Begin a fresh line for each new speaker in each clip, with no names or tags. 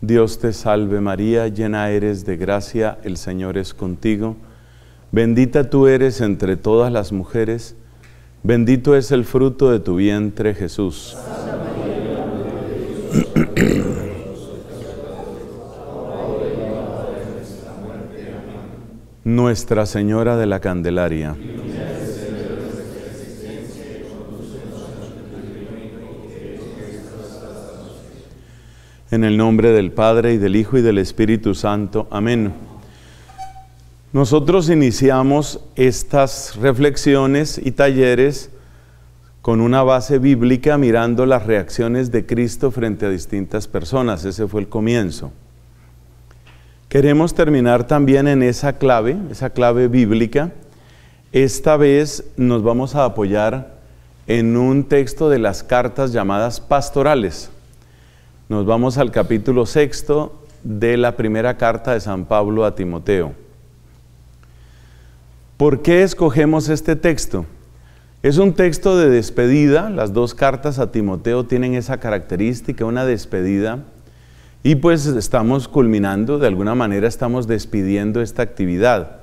Dios te salve María, llena eres de gracia, el Señor es contigo. Bendita tú eres entre todas las mujeres, bendito es el fruto de tu vientre Jesús. Nuestra Señora de la Candelaria. En el nombre del Padre y del Hijo y del Espíritu Santo. Amén. Nosotros iniciamos estas reflexiones y talleres con una base bíblica mirando las reacciones de Cristo frente a distintas personas. Ese fue el comienzo. Queremos terminar también en esa clave, esa clave bíblica. Esta vez nos vamos a apoyar en un texto de las cartas llamadas pastorales. Nos vamos al capítulo sexto de la primera carta de San Pablo a Timoteo. ¿Por qué escogemos este texto? Es un texto de despedida, las dos cartas a Timoteo tienen esa característica, una despedida, y pues estamos culminando, de alguna manera estamos despidiendo esta actividad.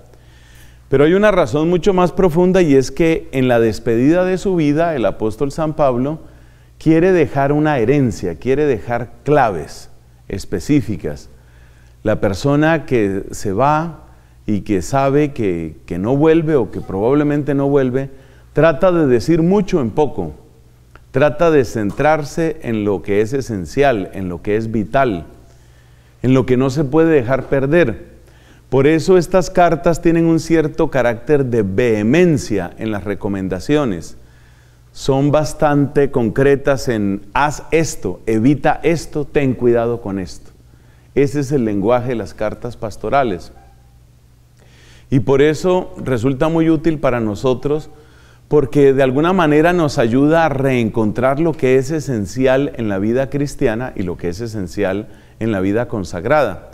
Pero hay una razón mucho más profunda y es que en la despedida de su vida el apóstol San Pablo quiere dejar una herencia, quiere dejar claves específicas. La persona que se va y que sabe que, que, no vuelve o que probablemente no vuelve, trata de decir mucho en poco, trata de centrarse en lo que es esencial, en lo que es vital, en lo que no se puede dejar perder. Por eso estas cartas tienen un cierto carácter de vehemencia en las recomendaciones son bastante concretas en haz esto, evita esto, ten cuidado con esto. Ese es el lenguaje de las cartas pastorales. Y por eso resulta muy útil para nosotros porque de alguna manera nos ayuda a reencontrar lo que es esencial en la vida cristiana y lo que es esencial en la vida consagrada.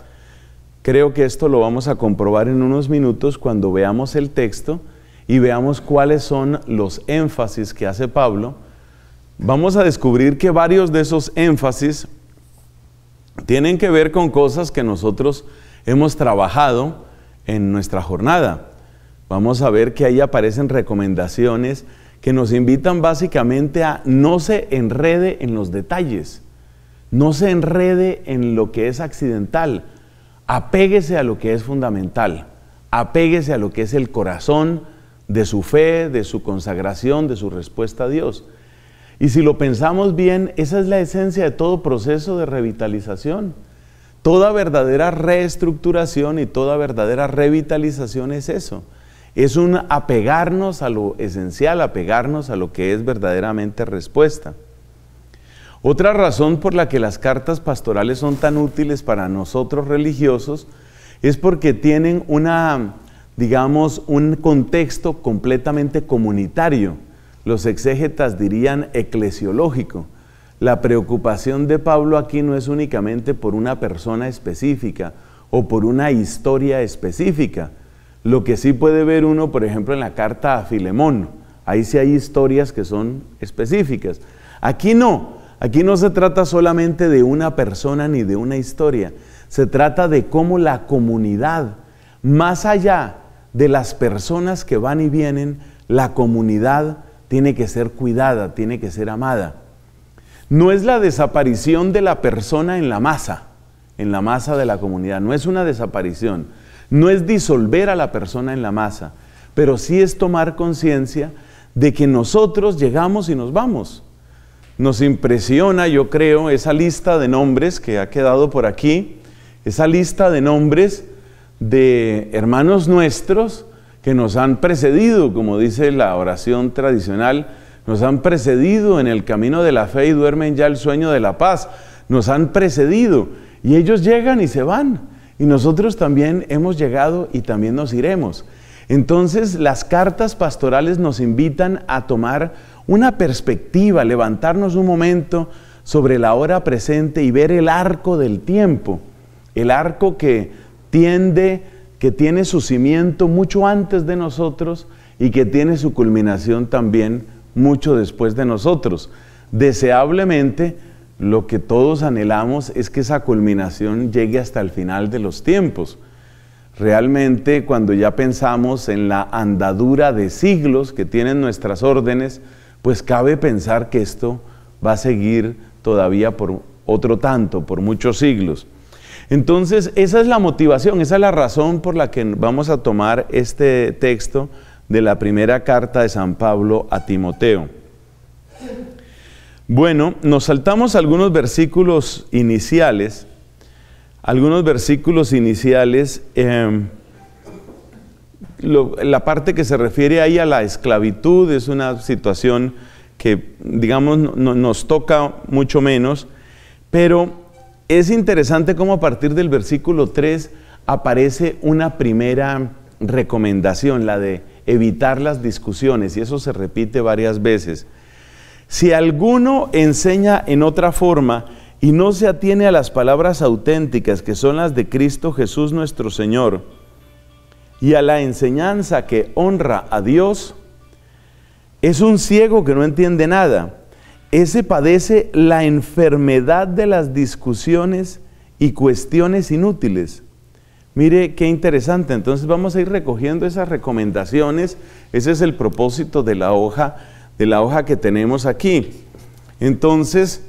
Creo que esto lo vamos a comprobar en unos minutos cuando veamos el texto y veamos cuáles son los énfasis que hace Pablo, vamos a descubrir que varios de esos énfasis tienen que ver con cosas que nosotros hemos trabajado en nuestra jornada. Vamos a ver que ahí aparecen recomendaciones que nos invitan básicamente a no se enrede en los detalles, no se enrede en lo que es accidental, apéguese a lo que es fundamental, apéguese a lo que es el corazón de su fe, de su consagración, de su respuesta a Dios. Y si lo pensamos bien, esa es la esencia de todo proceso de revitalización. Toda verdadera reestructuración y toda verdadera revitalización es eso. Es un apegarnos a lo esencial, apegarnos a lo que es verdaderamente respuesta. Otra razón por la que las cartas pastorales son tan útiles para nosotros religiosos es porque tienen una digamos, un contexto completamente comunitario. Los exégetas dirían eclesiológico. La preocupación de Pablo aquí no es únicamente por una persona específica o por una historia específica. Lo que sí puede ver uno, por ejemplo, en la carta a Filemón, ahí sí hay historias que son específicas. Aquí no, aquí no se trata solamente de una persona ni de una historia, se trata de cómo la comunidad, más allá de las personas que van y vienen, la comunidad tiene que ser cuidada, tiene que ser amada. No es la desaparición de la persona en la masa, en la masa de la comunidad, no es una desaparición, no es disolver a la persona en la masa, pero sí es tomar conciencia de que nosotros llegamos y nos vamos. Nos impresiona, yo creo, esa lista de nombres que ha quedado por aquí, esa lista de nombres de hermanos nuestros que nos han precedido, como dice la oración tradicional, nos han precedido en el camino de la fe y duermen ya el sueño de la paz, nos han precedido y ellos llegan y se van y nosotros también hemos llegado y también nos iremos. Entonces las cartas pastorales nos invitan a tomar una perspectiva, levantarnos un momento sobre la hora presente y ver el arco del tiempo, el arco que tiende, que tiene su cimiento mucho antes de nosotros y que tiene su culminación también mucho después de nosotros. Deseablemente, lo que todos anhelamos es que esa culminación llegue hasta el final de los tiempos. Realmente cuando ya pensamos en la andadura de siglos que tienen nuestras órdenes, pues cabe pensar que esto va a seguir todavía por otro tanto, por muchos siglos. Entonces, esa es la motivación, esa es la razón por la que vamos a tomar este texto de la primera carta de San Pablo a Timoteo. Bueno, nos saltamos algunos versículos iniciales, algunos versículos iniciales, em, la parte que se refiere ahí a la esclavitud es una situación que, digamos, nos toca mucho menos, pero es interesante cómo a partir del versículo 3 aparece una primera recomendación, la de evitar las discusiones, y eso se repite varias veces. Si alguno enseña en otra forma y no se atiene a las palabras auténticas que son las de Cristo Jesús nuestro Señor y a la enseñanza que honra a Dios, es un ciego que no entiende nada ese padece la enfermedad de las discusiones y cuestiones inútiles. Mire qué interesante, entonces vamos a ir recogiendo esas recomendaciones, ese es el propósito de la hoja, de la hoja que tenemos aquí. Entonces,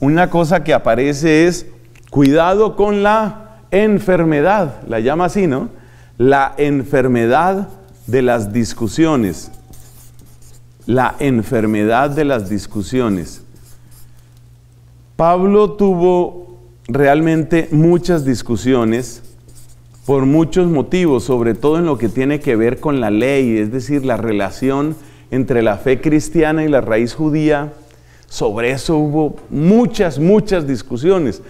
una cosa que aparece es cuidado con la enfermedad, la llama así, ¿no? La enfermedad de las discusiones la enfermedad de las discusiones. Pablo tuvo realmente muchas discusiones por muchos motivos, sobre todo en lo que tiene que ver con la ley, es decir, la relación entre la fe cristiana y la raíz judía. Sobre eso hubo muchas, muchas discusiones.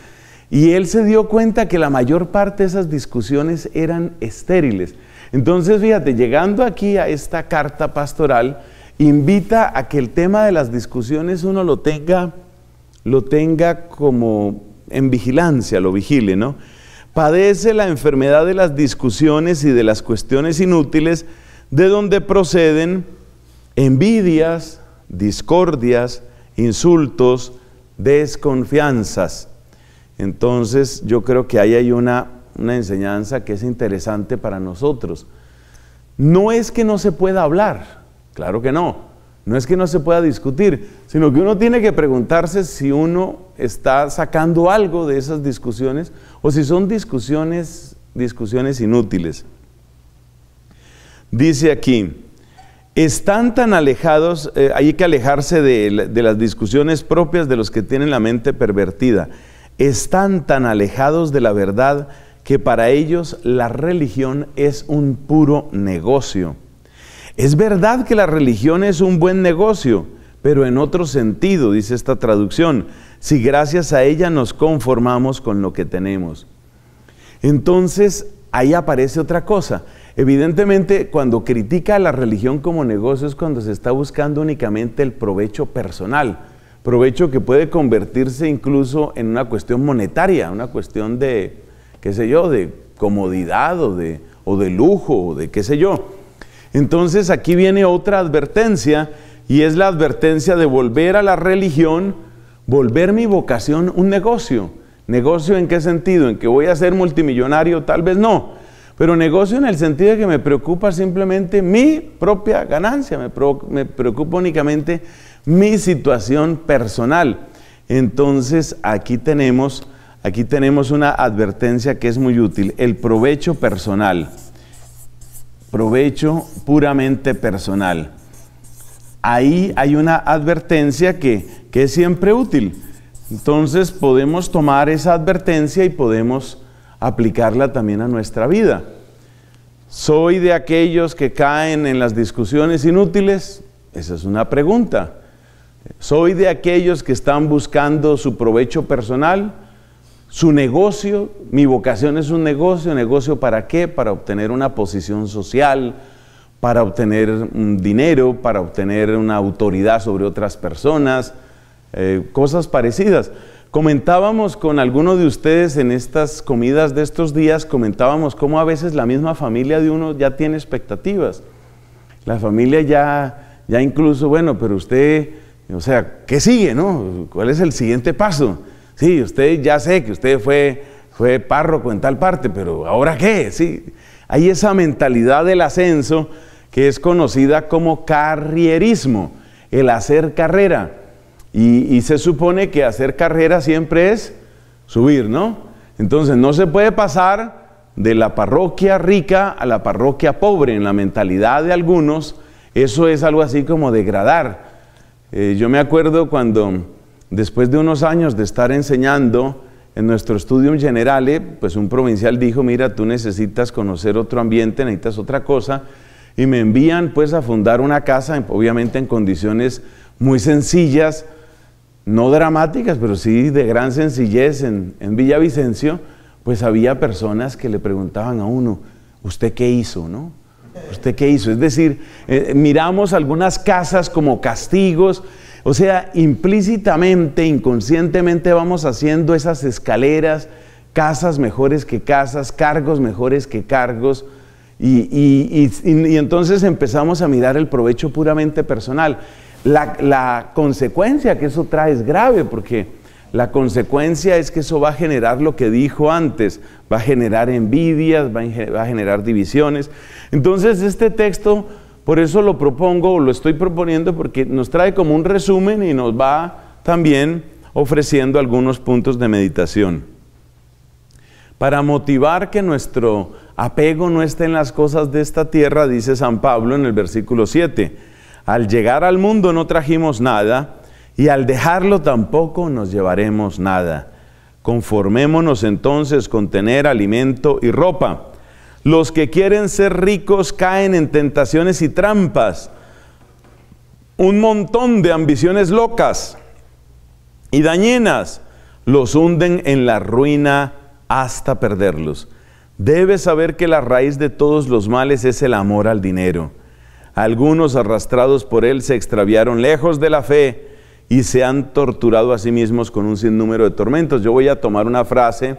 Y él se dio cuenta que la mayor parte de esas discusiones eran estériles. Entonces, fíjate, llegando aquí a esta carta pastoral, invita a que el tema de las discusiones uno lo tenga, lo tenga como en vigilancia, lo vigile, ¿no? Padece la enfermedad de las discusiones y de las cuestiones inútiles, de donde proceden envidias, discordias, insultos, desconfianzas. Entonces yo creo que ahí hay una, una enseñanza que es interesante para nosotros. No es que no se pueda hablar, Claro que no. No es que no se pueda discutir, sino que uno tiene que preguntarse si uno está sacando algo de esas discusiones o si son discusiones, discusiones inútiles. Dice aquí, están tan alejados, eh, hay que alejarse de las discusiones propias de los que tienen la mente pervertida, están tan alejados de la verdad que para ellos la religión es un puro negocio es verdad que la religión es un buen negocio, pero en otro sentido, dice esta traducción, si gracias a ella nos conformamos con lo que tenemos. Entonces, ahí aparece otra cosa. Evidentemente, cuando critica a la religión como negocio es cuando se está buscando únicamente el provecho personal, provecho que puede convertirse incluso en una cuestión monetaria, una cuestión de, qué sé yo, de comodidad o de, o de lujo o de qué sé yo. Entonces aquí viene otra advertencia y es la advertencia de volver a la religión, volver mi vocación un negocio. ¿Negocio en qué sentido? ¿En que voy a ser multimillonario? Tal vez no. Pero negocio en el sentido de que me preocupa simplemente mi propia ganancia, me, preocupa únicamente mi situación personal. Entonces aquí tenemos, aquí tenemos una advertencia que es muy útil, el provecho personal provecho puramente personal. Ahí hay una advertencia que, es siempre útil. Entonces podemos tomar esa advertencia y podemos aplicarla también a nuestra vida. ¿Soy de aquellos que caen en las discusiones inútiles? Esa es una pregunta. ¿Soy de aquellos que están buscando su provecho personal? Su negocio, mi vocación es un negocio, negocio para qué? Para obtener una posición social, para obtener mm, dinero, para obtener una autoridad sobre otras personas, eh, cosas parecidas. Comentábamos con algunos de ustedes en estas comidas de estos días, comentábamos cómo a veces la misma familia de uno ya tiene expectativas. La familia ya, ya incluso, bueno, pero usted, o sea, ¿qué sigue, no? ¿Cuál es el siguiente paso? Sí, usted ya sé que usted fue, fue párroco en tal parte, pero ¿ahora qué? Sí, hay esa mentalidad del ascenso que es conocida como carrierismo, el hacer carrera. Y, se supone que hacer carrera siempre es subir, ¿no? Entonces no se puede pasar de la parroquia rica a la parroquia pobre. En la mentalidad de algunos, eso es algo así como degradar. Eh, yo me acuerdo cuando Después de unos años de estar enseñando en nuestro estudio en generale, pues un provincial dijo, mira, tú necesitas conocer otro ambiente, necesitas otra cosa, y me envían pues a fundar una casa, obviamente en condiciones muy sencillas, no dramáticas, pero sí de gran sencillez en, en Villavicencio, pues había personas que le preguntaban a uno, ¿usted qué hizo? ¿No? ¿Usted qué hizo? Es decir, eh, miramos algunas casas como castigos o sea, implícitamente, inconscientemente vamos haciendo esas escaleras, casas mejores que casas, cargos mejores que cargos, y, entonces empezamos a mirar el provecho puramente personal. La, la, consecuencia que eso trae es grave, porque la consecuencia es que eso va a generar lo que dijo antes, va a generar envidias, va a generar divisiones. Entonces este texto por eso lo propongo o lo estoy proponiendo porque nos trae como un resumen y nos va también ofreciendo algunos puntos de meditación. Para motivar que nuestro apego no esté en las cosas de esta tierra, dice San Pablo en el versículo 7, al llegar al mundo no trajimos nada y al dejarlo tampoco nos llevaremos nada. Conformémonos entonces con tener alimento y ropa los que quieren ser ricos caen en tentaciones y trampas, un montón de ambiciones locas y dañinas los hunden en la ruina hasta perderlos. Debes saber que la raíz de todos los males es el amor al dinero. Algunos arrastrados por él se extraviaron lejos de la fe y se han torturado a sí mismos con un sinnúmero de tormentos. Yo voy a tomar una frase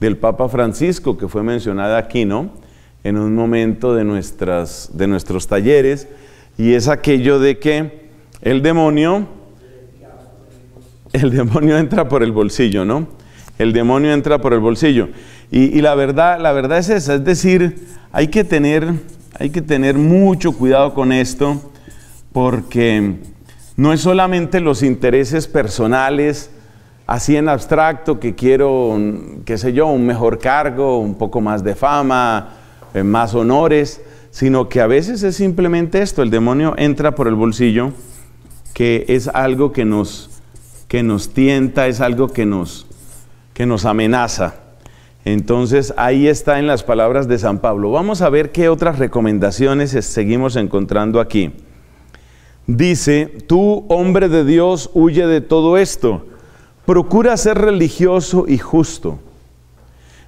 del Papa Francisco, que fue mencionada aquí, ¿no? En un momento de, nuestras, de nuestros talleres, y es aquello de que el demonio, el demonio entra por el bolsillo, ¿no? El demonio entra por el bolsillo. Y, la, verdad, la verdad es esa, es decir, hay que tener, hay que tener mucho cuidado con esto, porque no es solamente los intereses personales, así en abstracto que quiero, qué sé yo, un mejor cargo, un poco más de fama, eh, más honores, sino que a veces es simplemente esto, el demonio entra por el bolsillo, que es algo que nos, que nos tienta, es algo que nos, que nos amenaza. Entonces ahí está en las palabras de San Pablo. Vamos a ver qué otras recomendaciones seguimos encontrando aquí. Dice, tú hombre de Dios, huye de todo esto Procura ser religioso y justo.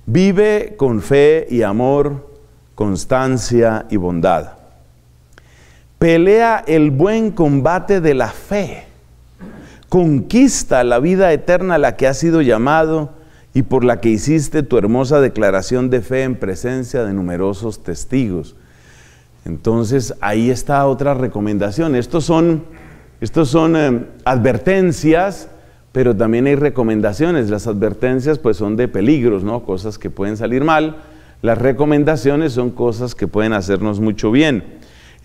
Vive con fe y amor, constancia y bondad. Pelea el buen combate de la fe. Conquista la vida eterna a la que has sido llamado y por la que hiciste tu hermosa declaración de fe en presencia de numerosos testigos. Entonces ahí está otra recomendación. Estos son, estos son eh, advertencias pero también hay recomendaciones. Las advertencias pues son de peligros, ¿no? Cosas que pueden salir mal. Las recomendaciones son cosas que pueden hacernos mucho bien.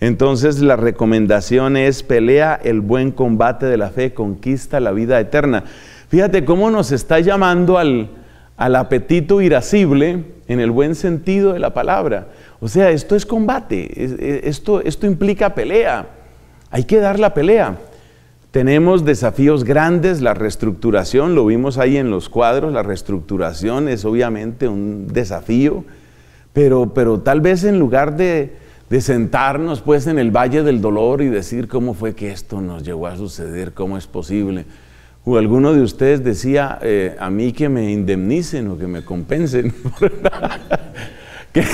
Entonces la recomendación es pelea el buen combate de la fe, conquista la vida eterna. Fíjate cómo nos está llamando al, al apetito irascible en el buen sentido de la palabra. O sea, esto es combate, esto, esto implica pelea. Hay que dar la pelea. Tenemos desafíos grandes, la reestructuración, lo vimos ahí en los cuadros, la reestructuración es obviamente un desafío, pero, pero tal vez en lugar de, sentarnos pues en el valle del dolor y decir cómo fue que esto nos llegó a suceder, cómo es posible. O alguno de ustedes decía eh, a mí que me indemnicen o que me compensen, que,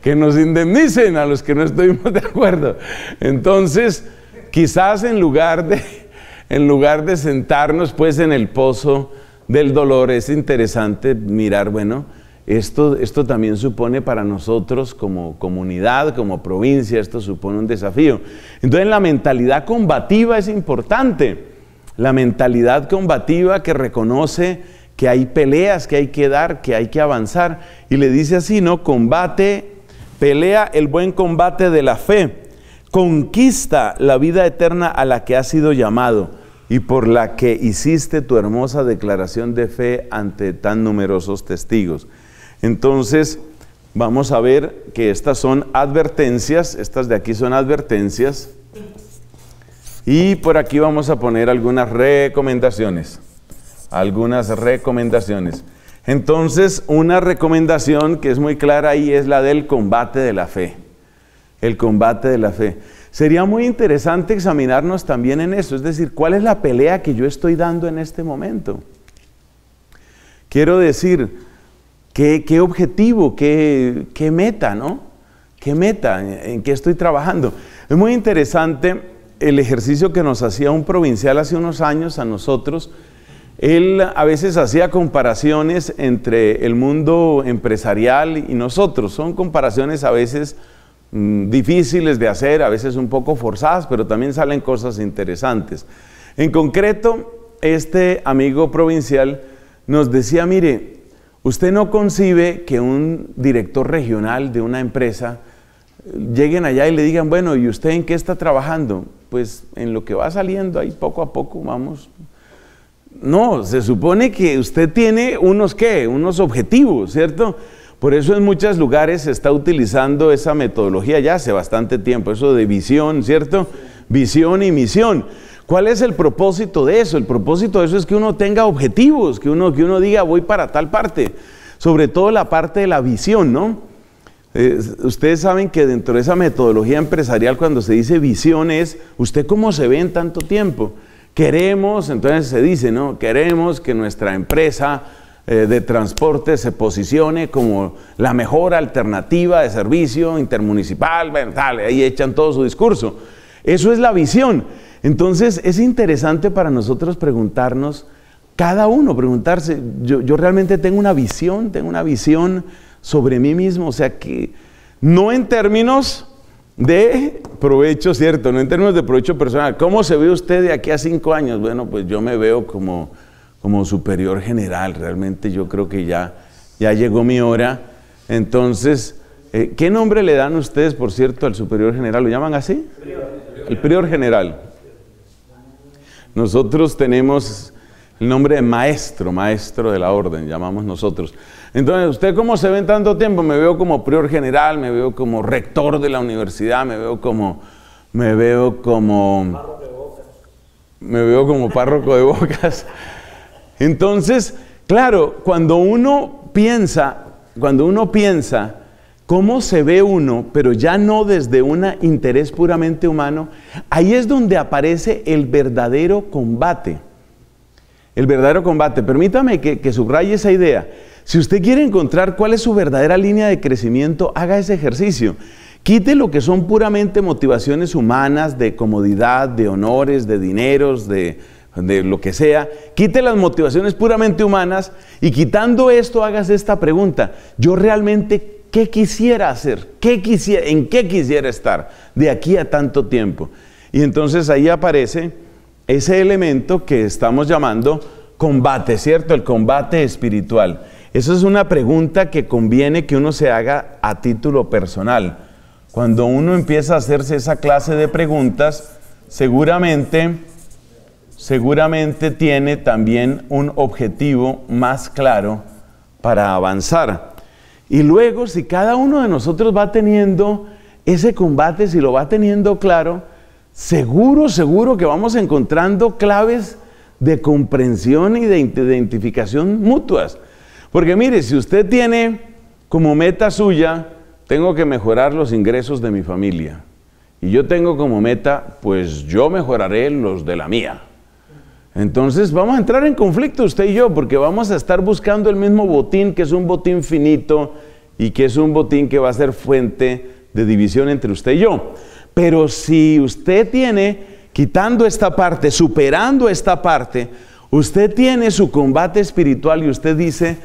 que nos indemnicen a los que no estuvimos de acuerdo. Entonces, quizás en lugar de en lugar de sentarnos pues en el pozo del dolor, es interesante mirar, bueno, esto, esto también supone para nosotros como comunidad, como provincia, esto supone un desafío. Entonces la mentalidad combativa es importante, la mentalidad combativa que reconoce que hay peleas que hay que dar, que hay que avanzar, y le dice así, ¿no? Combate, pelea el buen combate de la fe conquista la vida eterna a la que has sido llamado y por la que hiciste tu hermosa declaración de fe ante tan numerosos testigos. Entonces, vamos a ver que estas son advertencias, estas de aquí son advertencias, y por aquí vamos a poner algunas recomendaciones, algunas recomendaciones. Entonces, una recomendación que es muy clara ahí es la del combate de la fe el combate de la fe. Sería muy interesante examinarnos también en eso, es decir, ¿cuál es la pelea que yo estoy dando en este momento? Quiero decir, ¿qué, objetivo, qué, meta, no? ¿Qué meta? ¿En, ¿En qué estoy trabajando? Es muy interesante el ejercicio que nos hacía un provincial hace unos años a nosotros. Él a veces hacía comparaciones entre el mundo empresarial y nosotros. Son comparaciones a veces Mm, difíciles de hacer, a veces un poco forzadas, pero también salen cosas interesantes. En concreto, este amigo provincial nos decía, mire, usted no concibe que un director regional de una empresa eh, lleguen allá y le digan, bueno, ¿y usted en qué está trabajando? Pues en lo que va saliendo ahí poco a poco, vamos. No, se supone que usted tiene unos qué, unos objetivos, ¿cierto? Por eso en muchos lugares se está utilizando esa metodología ya hace bastante tiempo, eso de visión, ¿cierto? Visión y misión. ¿Cuál es el propósito de eso? El propósito de eso es que uno tenga objetivos, que uno, que uno diga voy para tal parte, sobre todo la parte de la visión, ¿no? Eh, ustedes saben que dentro de esa metodología empresarial cuando se dice visión es, ¿usted cómo se ve en tanto tiempo? Queremos, entonces se dice, ¿no? Queremos que nuestra empresa eh, de transporte se posicione como la mejor alternativa de servicio intermunicipal, bueno, ahí echan todo su discurso. Eso es la visión. Entonces es interesante para nosotros preguntarnos, cada uno preguntarse, yo, yo realmente tengo una visión, tengo una visión sobre mí mismo, o sea que no en términos de provecho, cierto, no en términos de provecho personal. ¿Cómo se ve usted de aquí a cinco años? Bueno, pues yo me veo como como superior general. Realmente yo creo que ya, ya llegó mi hora. Entonces, eh, ¿qué nombre le dan ustedes, por cierto, al superior general? ¿Lo llaman así? El prior general. Nosotros tenemos el nombre de maestro, maestro de la orden, llamamos nosotros. Entonces, ¿usted cómo se ve en tanto tiempo? Me veo como prior general, me veo como rector de la universidad, me veo como... Me veo como... Me veo como párroco de bocas. Entonces, claro, cuando uno piensa, cuando uno piensa cómo se ve uno, pero ya no desde un interés puramente humano, ahí es donde aparece el verdadero combate. El verdadero combate. Permítame que, que subraye esa idea. Si usted quiere encontrar cuál es su verdadera línea de crecimiento, haga ese ejercicio. Quite lo que son puramente motivaciones humanas de comodidad, de honores, de dineros, de de lo que sea, quite las motivaciones puramente humanas y quitando esto hagas esta pregunta, yo realmente qué quisiera hacer, ¿Qué quisiera, en qué quisiera estar de aquí a tanto tiempo. Y entonces ahí aparece ese elemento que estamos llamando combate, ¿cierto? El combate espiritual. Eso es una pregunta que conviene que uno se haga a título personal. Cuando uno empieza a hacerse esa clase de preguntas, seguramente seguramente tiene también un objetivo más claro para avanzar. Y luego, si cada uno de nosotros va teniendo ese combate, si lo va teniendo claro, seguro, seguro que vamos encontrando claves de comprensión y de identificación mutuas. Porque mire, si usted tiene como meta suya, tengo que mejorar los ingresos de mi familia. Y yo tengo como meta, pues yo mejoraré los de la mía. Entonces vamos a entrar en conflicto usted y yo, porque vamos a estar buscando el mismo botín, que es un botín finito y que es un botín que va a ser fuente de división entre usted y yo. Pero si usted tiene, quitando esta parte, superando esta parte, usted tiene su combate espiritual y usted dice,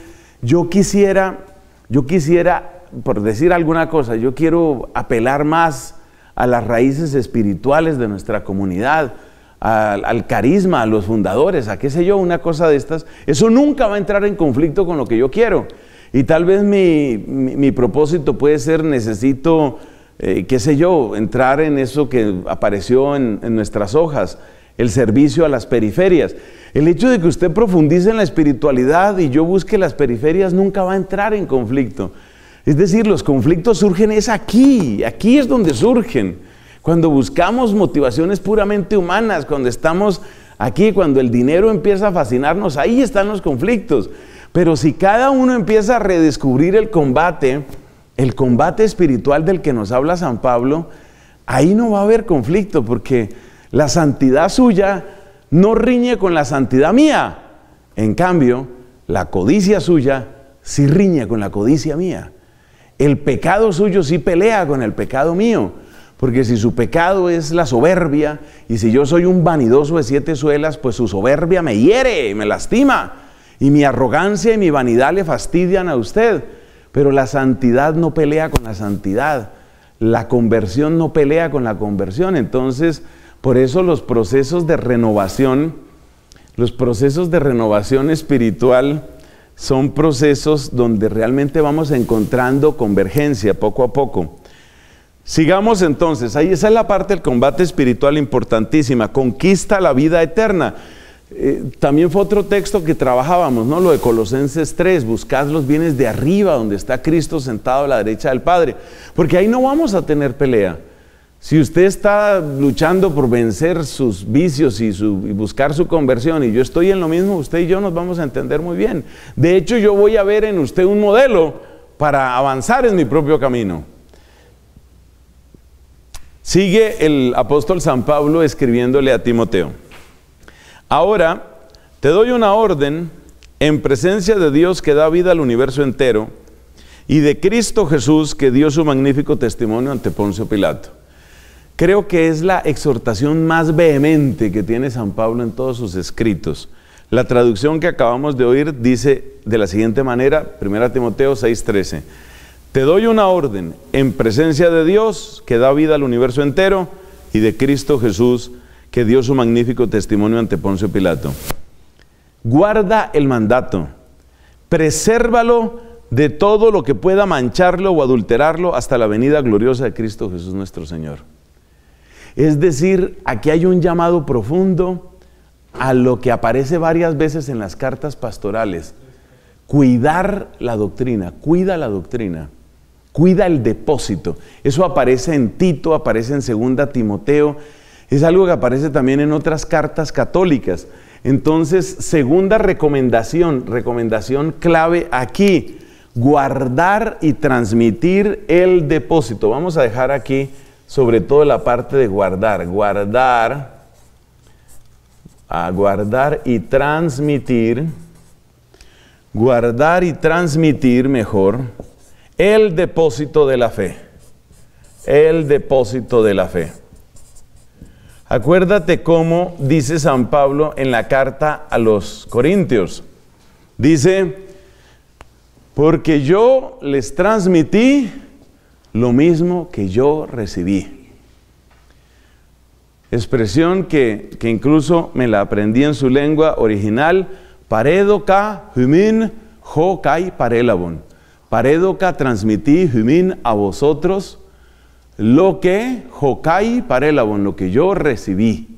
yo quisiera, yo quisiera, por decir alguna cosa, yo quiero apelar más a las raíces espirituales de nuestra comunidad al, carisma, a los fundadores, a qué sé yo, una cosa de estas, eso nunca va a entrar en conflicto con lo que yo quiero. Y tal vez mi, propósito puede ser, necesito, eh, qué sé yo, entrar en eso que apareció en nuestras hojas, el servicio a las periferias. El hecho de que usted profundice en la espiritualidad y yo busque las periferias nunca va a entrar en conflicto. Es decir, los conflictos surgen es aquí, aquí es donde surgen. Cuando buscamos motivaciones puramente humanas, cuando estamos aquí, cuando el dinero empieza a fascinarnos, ahí están los conflictos. Pero si cada uno empieza a redescubrir el combate, el combate espiritual del que nos habla San Pablo, ahí no va a haber conflicto porque la santidad suya no riñe con la santidad mía. En cambio, la codicia suya sí riñe con la codicia mía. El pecado suyo sí pelea con el pecado mío. Porque si su pecado es la soberbia, y si yo soy un vanidoso de siete suelas, pues su soberbia me hiere, me lastima. Y mi arrogancia y mi vanidad le fastidian a usted. Pero la santidad no pelea con la santidad. La conversión no pelea con la conversión. Entonces, por eso los procesos de renovación, los procesos de renovación espiritual son procesos donde realmente vamos encontrando convergencia poco a poco. Sigamos entonces, ahí esa es la parte del combate espiritual importantísima, conquista la vida eterna. Eh, también fue otro texto que trabajábamos, ¿no? Lo de Colosenses 3, buscad los bienes de arriba, donde está Cristo sentado a la derecha del Padre, porque ahí no vamos a tener pelea. Si usted está luchando por vencer sus vicios y, buscar su conversión y yo estoy en lo mismo, usted y yo nos vamos a entender muy bien. De hecho, yo voy a ver en usted un modelo para avanzar en mi propio camino. Sigue el apóstol San Pablo escribiéndole a Timoteo. Ahora te doy una orden en presencia de Dios que da vida al universo entero y de Cristo Jesús que dio su magnífico testimonio ante Poncio Pilato. Creo que es la exhortación más vehemente que tiene San Pablo en todos sus escritos. La traducción que acabamos de oír dice de la siguiente manera, 1 Timoteo 6:13. Te doy una orden en presencia de Dios que da vida al universo entero y de Cristo Jesús que dio su magnífico testimonio ante Poncio Pilato. Guarda el mandato, presérvalo de todo lo que pueda mancharlo o adulterarlo hasta la venida gloriosa de Cristo Jesús nuestro Señor. Es decir, aquí hay un llamado profundo a lo que aparece varias veces en las cartas pastorales. Cuidar la doctrina, cuida la doctrina. Cuida el depósito. Eso aparece en Tito, aparece en Segunda Timoteo. Es algo que aparece también en otras cartas católicas. Entonces, segunda recomendación, recomendación clave aquí, guardar y transmitir el depósito. Vamos a dejar aquí sobre todo la parte de guardar, guardar, a ah, guardar y transmitir, guardar y transmitir mejor el depósito de la fe. El depósito de la fe. Acuérdate cómo dice San Pablo en la carta a los Corintios. Dice, porque yo les transmití lo mismo que yo recibí. Expresión que, incluso me la aprendí en su lengua original, paredo ka humin kai parelabon parédoca transmití, a vosotros lo que Jocai en lo que yo recibí.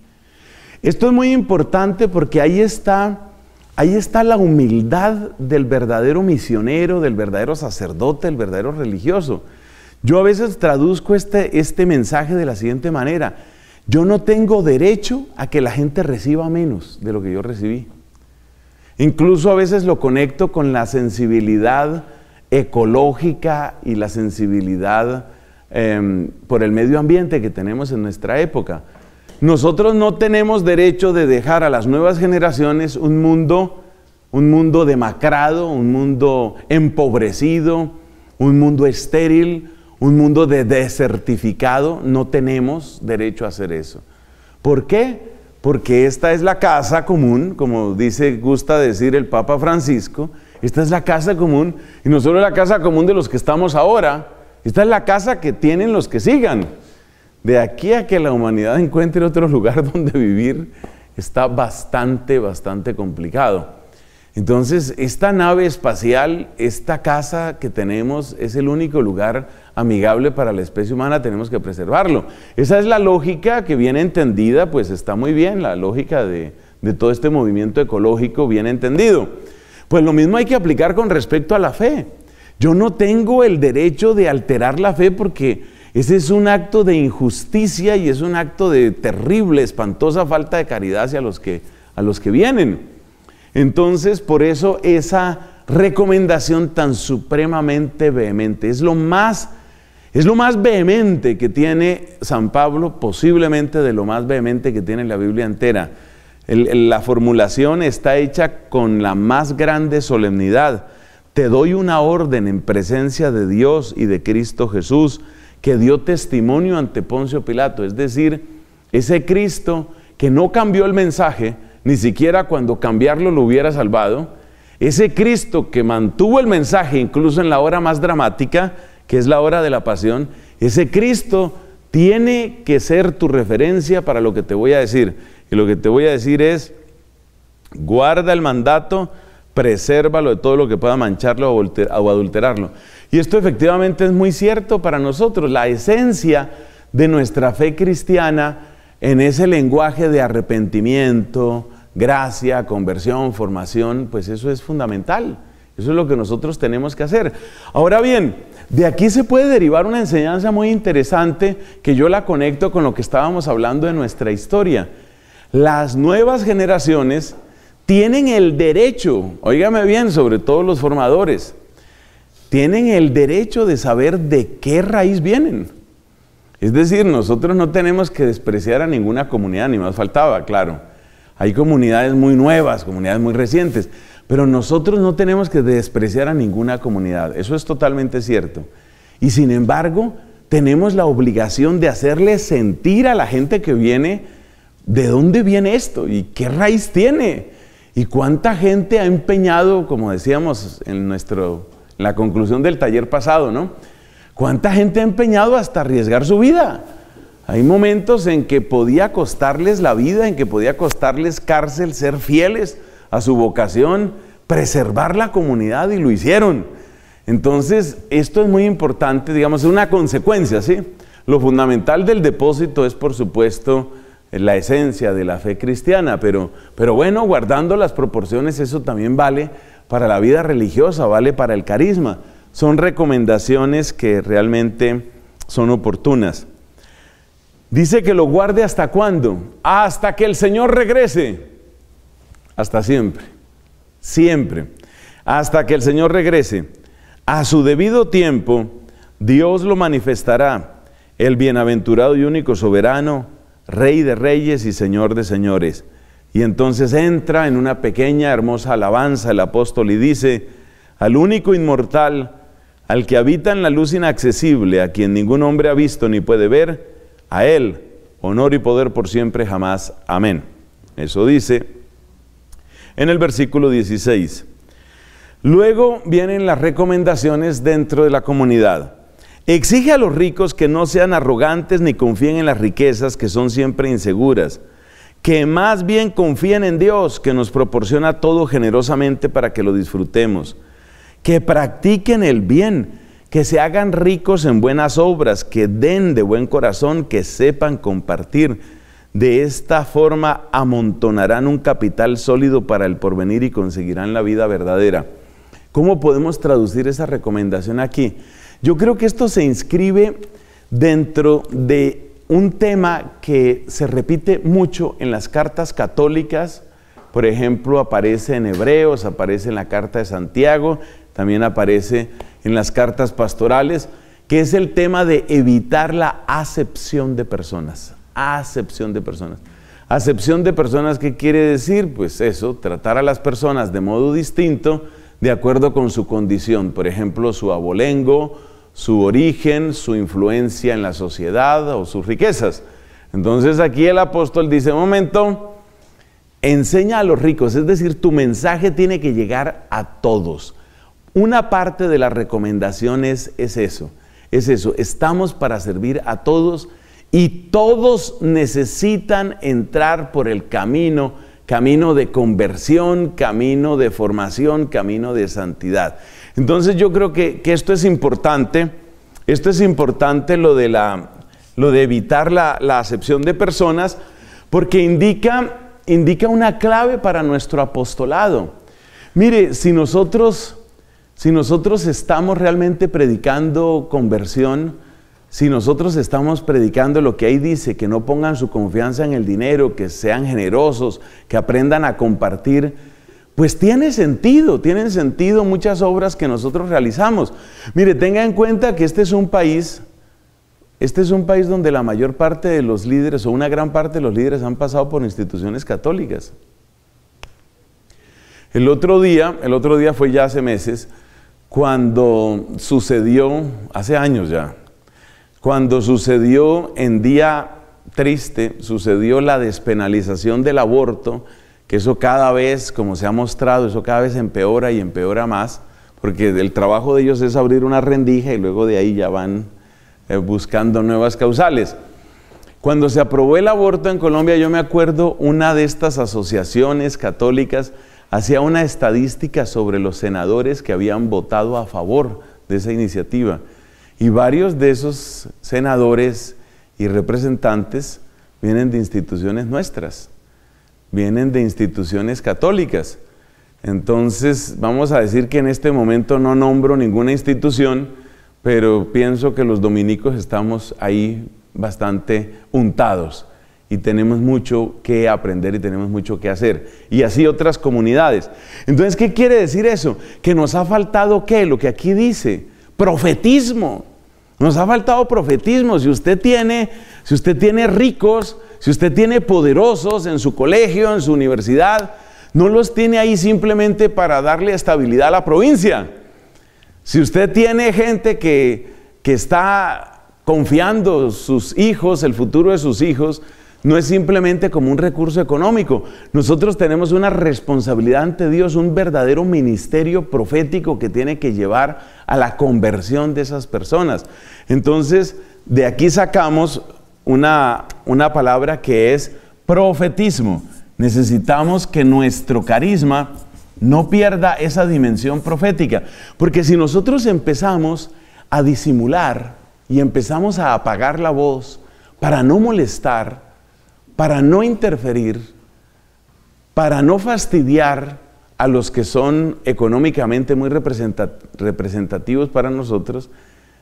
Esto es muy importante porque ahí está, ahí está la humildad del verdadero misionero, del verdadero sacerdote, del verdadero religioso. Yo a veces traduzco este, este mensaje de la siguiente manera. Yo no tengo derecho a que la gente reciba menos de lo que yo recibí. Incluso a veces lo conecto con la sensibilidad ecológica y la sensibilidad em, por el medio ambiente que tenemos en nuestra época. Nosotros no tenemos derecho de dejar a las nuevas generaciones un mundo, un mundo demacrado, un mundo empobrecido, un mundo estéril, un mundo de desertificado. No tenemos derecho a hacer eso. ¿Por qué? Porque esta es la casa común, como dice, gusta decir el Papa Francisco, esta es la casa común, y no solo la casa común de los que estamos ahora, esta es la casa que tienen los que sigan. De aquí a que la humanidad encuentre otro lugar donde vivir, está bastante, bastante complicado. Entonces, esta nave espacial, esta casa que tenemos, es el único lugar amigable para la especie humana, tenemos que preservarlo. Esa es la lógica que viene entendida, pues está muy bien, la lógica de, de todo este movimiento ecológico bien entendido. Pues lo mismo hay que aplicar con respecto a la fe. Yo no tengo el derecho de alterar la fe porque ese es un acto de injusticia y es un acto de terrible, espantosa falta de caridad hacia los que, a los que vienen. Entonces, por eso esa recomendación tan supremamente vehemente es lo más es lo más vehemente que tiene San Pablo, posiblemente de lo más vehemente que tiene la Biblia entera la formulación está hecha con la más grande solemnidad. Te doy una orden en presencia de Dios y de Cristo Jesús, que dio testimonio ante Poncio Pilato. Es decir, ese Cristo que no cambió el mensaje, ni siquiera cuando cambiarlo lo hubiera salvado, ese Cristo que mantuvo el mensaje incluso en la hora más dramática, que es la hora de la pasión, ese Cristo tiene que ser tu referencia para lo que te voy a decir. Y lo que te voy a decir es, guarda el mandato, presérvalo de todo lo que pueda mancharlo o adulterarlo. Y esto efectivamente es muy cierto para nosotros. La esencia de nuestra fe cristiana en ese lenguaje de arrepentimiento, gracia, conversión, formación, pues eso es fundamental. Eso es lo que nosotros tenemos que hacer. Ahora bien, de aquí se puede derivar una enseñanza muy interesante que yo la conecto con lo que estábamos hablando de nuestra historia. Las nuevas generaciones tienen el derecho, oígame bien, sobre todo los formadores, tienen el derecho de saber de qué raíz vienen. Es decir, nosotros no tenemos que despreciar a ninguna comunidad, ni más faltaba, claro. Hay comunidades muy nuevas, comunidades muy recientes, pero nosotros no tenemos que despreciar a ninguna comunidad, eso es totalmente cierto. Y sin embargo, tenemos la obligación de hacerle sentir a la gente que viene ¿de dónde viene esto? ¿Y qué raíz tiene? ¿Y cuánta gente ha empeñado, como decíamos en, nuestro, la conclusión del taller pasado, ¿no? ¿Cuánta gente ha empeñado hasta arriesgar su vida? Hay momentos en que podía costarles la vida, en que podía costarles cárcel, ser fieles a su vocación, preservar la comunidad y lo hicieron. Entonces, esto es muy importante, digamos, es una consecuencia, ¿sí? Lo fundamental del depósito es, por supuesto, la esencia de la fe cristiana, pero, pero bueno, guardando las proporciones, eso también vale para la vida religiosa, vale para el carisma. Son recomendaciones que realmente son oportunas. Dice que lo guarde hasta cuándo? Hasta que el Señor regrese. Hasta siempre. Siempre. Hasta que el Señor regrese. A su debido tiempo, Dios lo manifestará, el bienaventurado y único soberano, Rey de reyes y Señor de señores. Y entonces entra en una pequeña, hermosa alabanza el apóstol y dice, al único inmortal, al que habita en la luz inaccesible, a quien ningún hombre ha visto ni puede ver, a él, honor y poder por siempre jamás. Amén. Eso dice en el versículo 16. Luego vienen las recomendaciones dentro de la comunidad. Exige a los ricos que no sean arrogantes ni confíen en las riquezas que son siempre inseguras, que más bien confíen en Dios que nos proporciona todo generosamente para que lo disfrutemos, que practiquen el bien, que se hagan ricos en buenas obras, que den de buen corazón, que sepan compartir. De esta forma amontonarán un capital sólido para el porvenir y conseguirán la vida verdadera. ¿Cómo podemos traducir esa recomendación aquí? Yo creo que esto se inscribe dentro de un tema que se repite mucho en las cartas católicas, por ejemplo, aparece en Hebreos, aparece en la carta de Santiago, también aparece en las cartas pastorales, que es el tema de evitar la acepción de personas. Acepción de personas. Acepción de personas, ¿qué quiere decir? Pues eso, tratar a las personas de modo distinto, de acuerdo con su condición, por ejemplo, su abolengo, su origen, su influencia en la sociedad o sus riquezas. Entonces aquí el apóstol dice, momento, enseña a los ricos, es decir, tu mensaje tiene que llegar a todos. Una parte de las recomendaciones es eso, es eso, estamos para servir a todos y todos necesitan entrar por el camino, camino de conversión, camino de formación, camino de santidad. Entonces yo creo que, esto es importante, esto es importante lo de, evitar la, acepción de personas, porque indica, indica una clave para nuestro apostolado. Mire, si nosotros, si nosotros estamos realmente predicando conversión, si nosotros estamos predicando lo que ahí dice, que no pongan su confianza en el dinero, que sean generosos, que aprendan a compartir, pues tiene sentido, tienen sentido muchas obras que nosotros realizamos. Mire, tenga en cuenta que este es un país, este es un país donde la mayor parte de los líderes o una gran parte de los líderes han pasado por instituciones católicas. El otro día, el otro día fue ya hace meses, cuando sucedió, hace años ya, cuando sucedió en día triste, sucedió la despenalización del aborto que eso cada vez, como se ha mostrado, eso cada vez empeora y empeora más, porque el trabajo de ellos es abrir una rendija y luego de ahí ya van eh, buscando nuevas causales. Cuando se aprobó el aborto en Colombia, yo me acuerdo una de estas asociaciones católicas hacía una estadística sobre los senadores que habían votado a favor de esa iniciativa. Y varios de esos senadores y representantes vienen de instituciones nuestras vienen de instituciones católicas. Entonces, vamos a decir que en este momento no nombro ninguna institución, pero pienso que los dominicos estamos ahí bastante untados y tenemos mucho que aprender y tenemos mucho que hacer. Y así otras comunidades. Entonces, ¿qué quiere decir eso? Que nos ha faltado qué? Lo que aquí dice, profetismo. Nos ha faltado profetismo. Si usted tiene, si usted tiene ricos, si usted tiene poderosos en su colegio, en su universidad, no los tiene ahí simplemente para darle estabilidad a la provincia. Si usted tiene gente que, que está confiando sus hijos, el futuro de sus hijos, no es simplemente como un recurso económico. Nosotros tenemos una responsabilidad ante Dios, un verdadero ministerio profético que tiene que llevar a la conversión de esas personas. Entonces, de aquí sacamos una, palabra que es profetismo. Necesitamos que nuestro carisma no pierda esa dimensión profética, porque si nosotros empezamos a disimular y empezamos a apagar la voz para no molestar, para no interferir, para no fastidiar a los que son económicamente muy representativos para nosotros,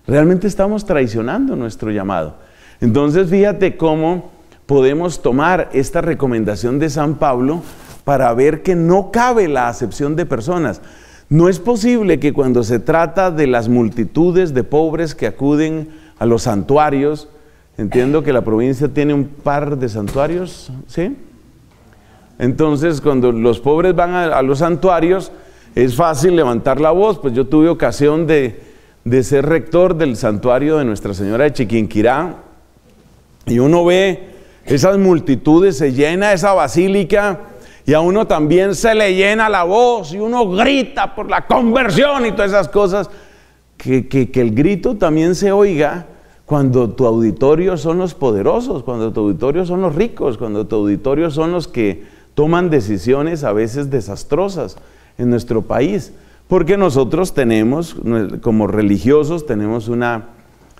realmente estamos traicionando nuestro llamado. Entonces fíjate cómo podemos tomar esta recomendación de San Pablo para ver que no cabe la acepción de personas. No es posible que cuando se trata de las multitudes de pobres que acuden a los santuarios, entiendo que la provincia tiene un par de santuarios, ¿sí? Entonces, cuando los pobres van a, los santuarios, es fácil levantar la voz, pues yo tuve ocasión de, de ser rector del santuario de Nuestra Señora de Chiquinquirá y uno ve esas multitudes, se llena esa basílica y a uno también se le llena la voz y uno grita por la conversión y todas esas cosas. Que, que, que el grito también se oiga cuando tu auditorio son los poderosos, cuando tu auditorio son los ricos, cuando tu auditorio son los que toman decisiones a veces desastrosas en nuestro país. Porque nosotros tenemos, como religiosos, tenemos una,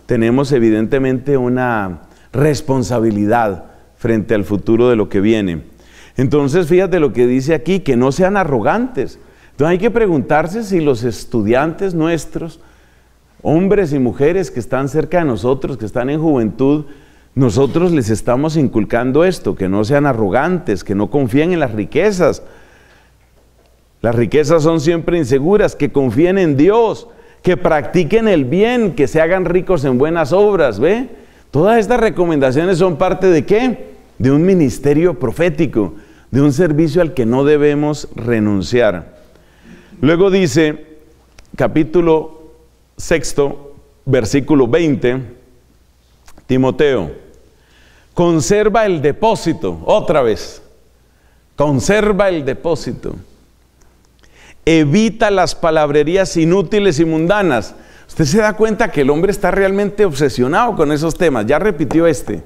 tenemos evidentemente una, responsabilidad frente al futuro de lo que viene. Entonces, fíjate lo que dice aquí, que no sean arrogantes. Entonces hay que preguntarse si los estudiantes nuestros, hombres y mujeres que están cerca de nosotros, que están en juventud, nosotros les estamos inculcando esto, que no sean arrogantes, que no confíen en las riquezas. Las riquezas son siempre inseguras, que confíen en Dios, que practiquen el bien, que se hagan ricos en buenas obras, ¿ve? Todas estas recomendaciones son parte de qué? De un ministerio profético, de un servicio al que no debemos renunciar. Luego dice, capítulo sexto, versículo 20, Timoteo, conserva el depósito, otra vez, conserva el depósito, evita las palabrerías inútiles y mundanas, Usted se da cuenta que el hombre está realmente obsesionado con esos temas. Ya repitió este.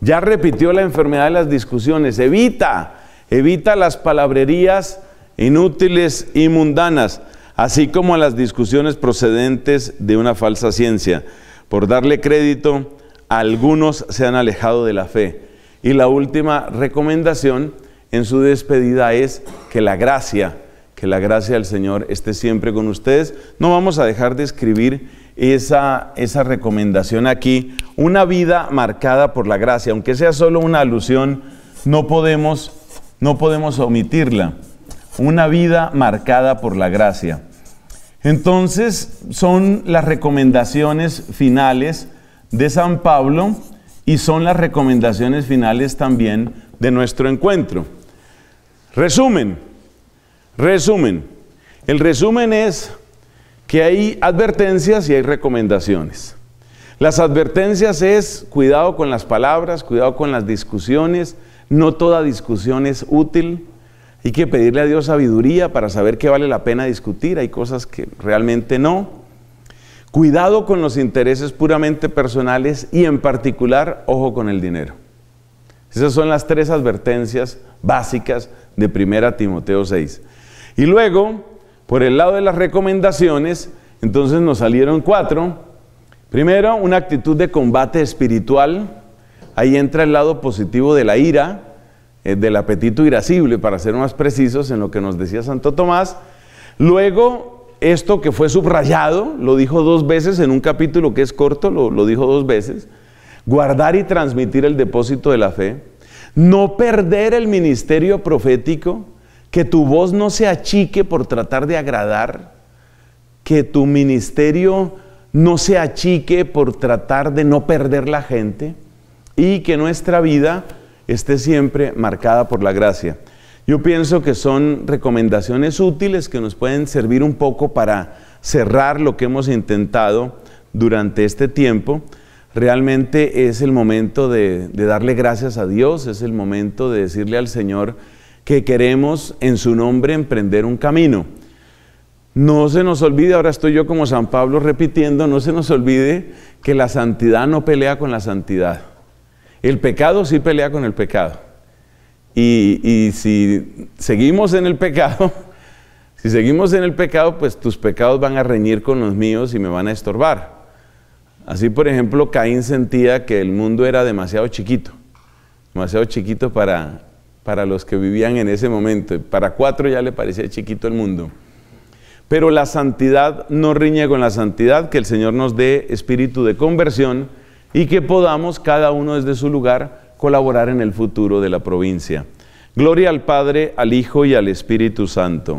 Ya repitió la enfermedad de las discusiones. Evita, evita las palabrerías inútiles y mundanas, así como las discusiones procedentes de una falsa ciencia. Por darle crédito, algunos se han alejado de la fe. Y la última recomendación en su despedida es que la gracia que la gracia del Señor esté siempre con ustedes. No vamos a dejar de escribir esa, esa recomendación aquí. Una vida marcada por la gracia, aunque sea solo una alusión, no podemos, no podemos omitirla. Una vida marcada por la gracia. Entonces son las recomendaciones finales de San Pablo y son las recomendaciones finales también de nuestro encuentro. Resumen, Resumen. El resumen es que hay advertencias y hay recomendaciones. Las advertencias es cuidado con las palabras, cuidado con las discusiones, no toda discusión es útil. Hay que pedirle a Dios sabiduría para saber qué vale la pena discutir, hay cosas que realmente no. Cuidado con los intereses puramente personales y en particular, ojo con el dinero. Esas son las tres advertencias básicas de 1 Timoteo 6. Y luego, por el lado de las recomendaciones, entonces nos salieron cuatro. Primero, una actitud de combate espiritual. Ahí entra el lado positivo de la ira, eh, del apetito irascible, para ser más precisos en lo que nos decía Santo Tomás. Luego, esto que fue subrayado, lo dijo dos veces en un capítulo que es corto, lo, lo dijo dos veces. Guardar y transmitir el depósito de la fe. No perder el ministerio profético que tu voz no se achique por tratar de agradar, que tu ministerio no se achique por tratar de no perder la gente y que nuestra vida esté siempre marcada por la gracia. Yo pienso que son recomendaciones útiles que nos pueden servir un poco para cerrar lo que hemos intentado durante este tiempo. Realmente es el momento de, de darle gracias a Dios, es el momento de decirle al Señor, que queremos en su nombre emprender un camino. No se nos olvide, ahora estoy yo como San Pablo repitiendo, no se nos olvide que la santidad no pelea con la santidad. El pecado sí pelea con el pecado. Y, si seguimos en el pecado, si seguimos en el pecado, pues tus pecados van a reñir con los míos y me van a estorbar. Así, por ejemplo, Caín sentía que el mundo era demasiado chiquito, demasiado chiquito para para los que vivían en ese momento. Para cuatro ya le parecía chiquito el mundo. Pero la santidad no riñe con la santidad, que el Señor nos dé espíritu de conversión y que podamos cada uno desde su lugar colaborar en el futuro de la provincia. Gloria al Padre, al Hijo y al Espíritu Santo.